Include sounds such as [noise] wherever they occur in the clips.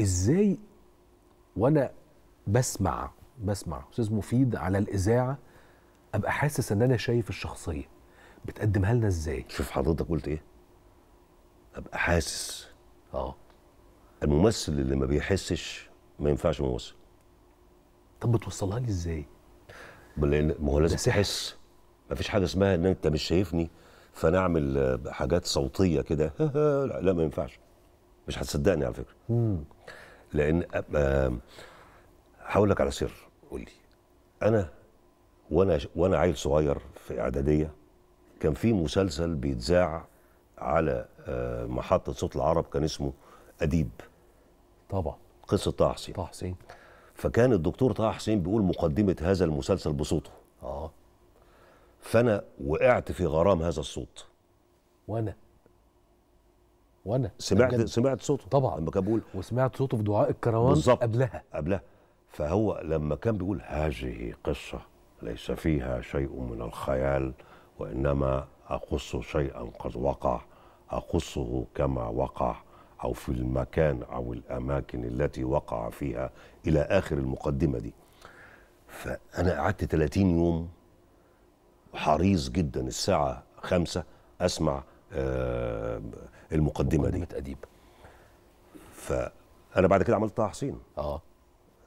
ازاي وانا بسمع بسمع استاذ مفيد على الاذاعه ابقى حاسس ان انا شايف الشخصيه بتقدمها لنا ازاي شوف حضرتك قلت ايه ابقى حاسس اه الممثل اللي ما بيحسش ما ينفعش ممثل طب بتوصلها لي ازاي لان ما هو لازم تحس ما فيش حاجه اسمها ان انت مش شايفني فانا اعمل حاجات صوتيه كده [laughs] لا ما ينفعش مش هتصدقني على فكره مم. لان آه، هقول لك على سر قول لي انا وانا وانا عيل صغير في اعداديه كان في مسلسل بيتذاع على آه، محطه صوت العرب كان اسمه اديب طبعا قصه طه حسين طه حسين فكان الدكتور طه حسين بيقول مقدمه هذا المسلسل بصوته اه فانا وقعت في غرام هذا الصوت وانا وانا سمعت أجل. سمعت صوته طبعا لما كان بيقول وسمعت صوته في دعاء الكروان بالظبط قبلها قبلها فهو لما كان بيقول هذه قصه ليس فيها شيء من الخيال وانما اقص شيئا قد وقع اقصه كما وقع او في المكان او الاماكن التي وقع فيها الى اخر المقدمه دي فانا قعدت 30 يوم حريص جدا الساعه خمسة اسمع آه، المقدمه, دي مقدمه اديب فانا بعد كده عملت طه حسين اه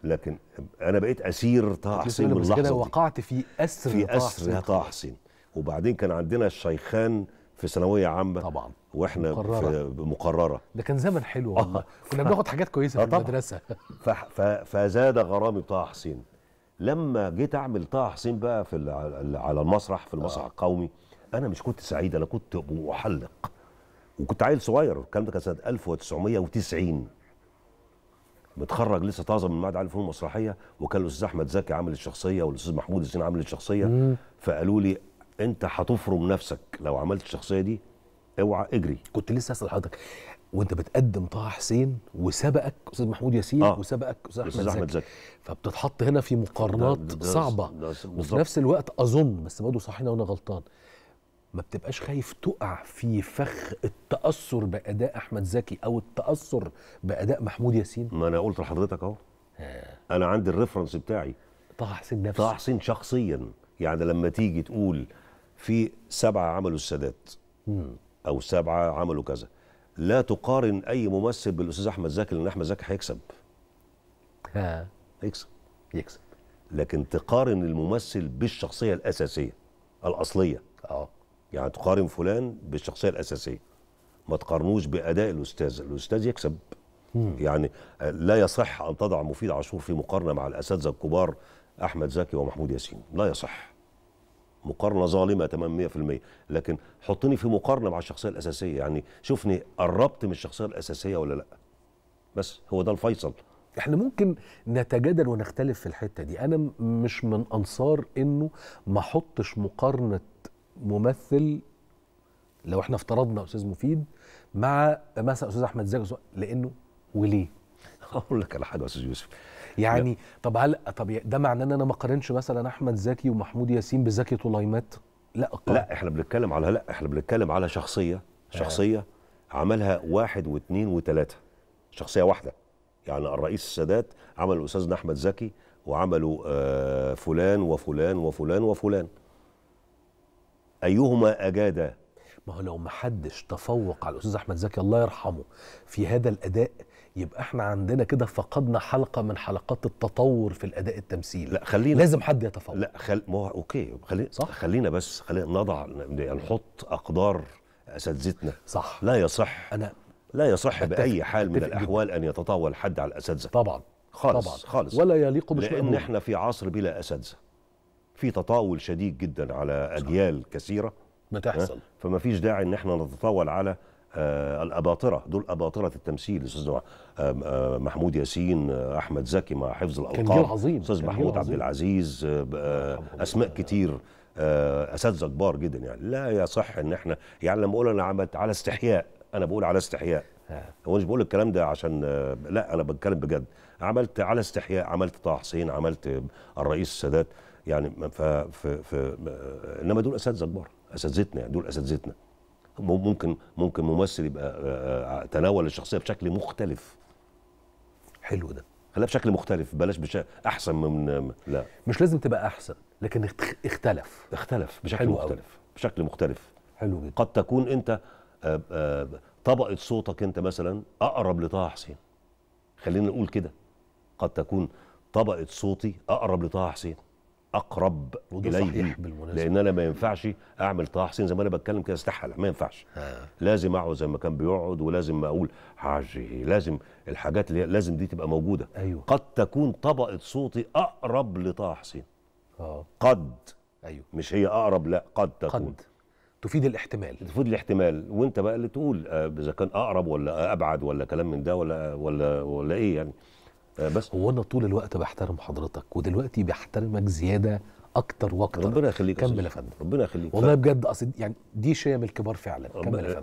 لكن انا بقيت اسير طه حسين من اللحظه كده وقعت في اسر في اسر طه حسين وبعدين كان عندنا الشيخان في ثانويه عامه طبعا واحنا مقررة. في مقرره ده كان زمن حلو والله آه. كنا بناخد حاجات كويسه آه في المدرسه فزاد غرامي بطه حسين لما جيت اعمل طه حسين بقى في على المسرح في المسرح آه. القومي انا مش كنت سعيد انا كنت محلق وكنت عيل صغير الكلام ده كان سنه 1990 متخرج لسه طازه من معهد عالي فنون المسرحيه وكان الاستاذ احمد زكي عامل الشخصيه والاستاذ محمود حسين عامل الشخصيه فقالوا لي انت هتفرم نفسك لو عملت الشخصيه دي اوعى اجري كنت لسه اسال حضرتك وانت بتقدم طه حسين وسبقك استاذ محمود ياسين آه. وسبقك استاذ احمد, أحمد زكي فبتتحط هنا في مقارنات ده ده صعبه ده وفي نفس الوقت اظن بس برضه صحينا وانا غلطان ما بتبقاش خايف تقع في فخ التاثر باداء احمد زكي او التاثر باداء محمود ياسين ما انا قلت لحضرتك اهو آه. انا عندي الريفرنس بتاعي طه حسين نفسه طه حسين شخصيا يعني لما تيجي تقول في سبعه عملوا السادات او سبعه عملوا كذا لا تقارن اي ممثل بالاستاذ احمد زكي لان احمد زكي هيكسب ها هيكسب يكسب لكن تقارن الممثل بالشخصيه الاساسيه الاصليه اه يعني تقارن فلان بالشخصيه الاساسيه ما تقارنوش باداء الاستاذ الاستاذ يكسب مم. يعني آه، لا يصح ان تضع مفيد عاشور في مقارنه مع الاساتذه الكبار احمد زكي ومحمود ياسين لا يصح مقارنه ظالمه تمام 100% لكن حطني في مقارنه مع الشخصيه الاساسيه يعني شوفني قربت من الشخصيه الاساسيه ولا لا بس هو ده الفيصل احنا ممكن نتجادل ونختلف في الحته دي انا مش من انصار انه ما احطش مقارنه ممثل لو احنا افترضنا استاذ مفيد مع مثلا استاذ احمد زكي لانه وليه؟ [laughs] اقول لك على حاجه يا استاذ يوسف يعني لا. طب هل طب ده معناه ان انا ما اقارنش مثلا احمد زكي ومحمود ياسين بزكي طليمات؟ لا أقل. لا احنا بنتكلم على لا احنا بنتكلم على شخصيه آه. شخصيه آه. عملها واحد واثنين وثلاثه شخصيه واحده يعني الرئيس السادات عمل استاذنا احمد زكي وعملوا آه، فلان وفلان وفلان وفلان أيهما اجاد ما هو لو ما حدش تفوق على الأستاذ أحمد زكي الله يرحمه في هذا الأداء يبقى احنا عندنا كده فقدنا حلقه من حلقات التطور في الاداء التمثيلي لا خلينا لازم حد يتفوق لا خل ما هو اوكي خلي صح؟ خلينا بس خلينا نضع نحط اقدار اساتذتنا صح لا يصح انا لا يصح باي حال من الاحوال ان يتطاول حد على الاساتذه طبعا خالص طبعا خالص ولا يليق بشيء لان احنا في عصر بلا اساتذه في تطاول شديد جدا على اجيال كثيره بتحصل فما فيش داعي ان احنا نتطاول على آه، الاباطره دول اباطره التمثيل استاذ آه، محمود ياسين آه، احمد زكي مع حفظ الالقاب استاذ محمود عبد العزيز اسماء كتير اساتذه كبار جدا يعني لا يصح ان احنا يعني لما اقول انا عملت على استحياء انا بقول على استحياء هو مش بقول الكلام ده عشان لا انا بتكلم بجد عملت على استحياء عملت طه حسين عملت الرئيس السادات يعني ف ف آه، انما دول اساتذه كبار اساتذتنا يعني دول اساتذتنا ممكن ممكن ممثل يبقى آه، آه، تناول الشخصيه بشكل مختلف حلو ده خليها بشكل مختلف بلاش بش... احسن من لا مش لازم تبقى احسن لكن اختلف اختلف بشكل حلو مختلف أوي. بشكل مختلف حلو جدا قد تكون انت طبقه صوتك انت مثلا اقرب لطه حسين خلينا نقول كده قد تكون طبقه صوتي اقرب لطه حسين اقرب اليه صحيح بالمناسبة. لان انا ما ينفعش اعمل طه حسين زي ما انا بتكلم كده استحاله ما ينفعش آه. لازم اقعد زي ما كان بيقعد ولازم اقول حاجي لازم الحاجات اللي لازم دي تبقى موجوده أيوة. قد تكون طبقه صوتي اقرب لطه حسين اه قد ايوه مش هي اقرب لا قد تكون قد. تفيد الاحتمال تفيد الاحتمال وانت بقى اللي تقول آه، اذا كان اقرب ولا ابعد ولا كلام من ده ولا ولا ولا ايه يعني آه، بس هو انا طول الوقت بحترم حضرتك ودلوقتي بحترمك زياده اكتر واكتر ربنا يخليك كمل يا فندم ربنا يخليك والله بجد اصل يعني دي شيم الكبار فعلا كمل يا فندم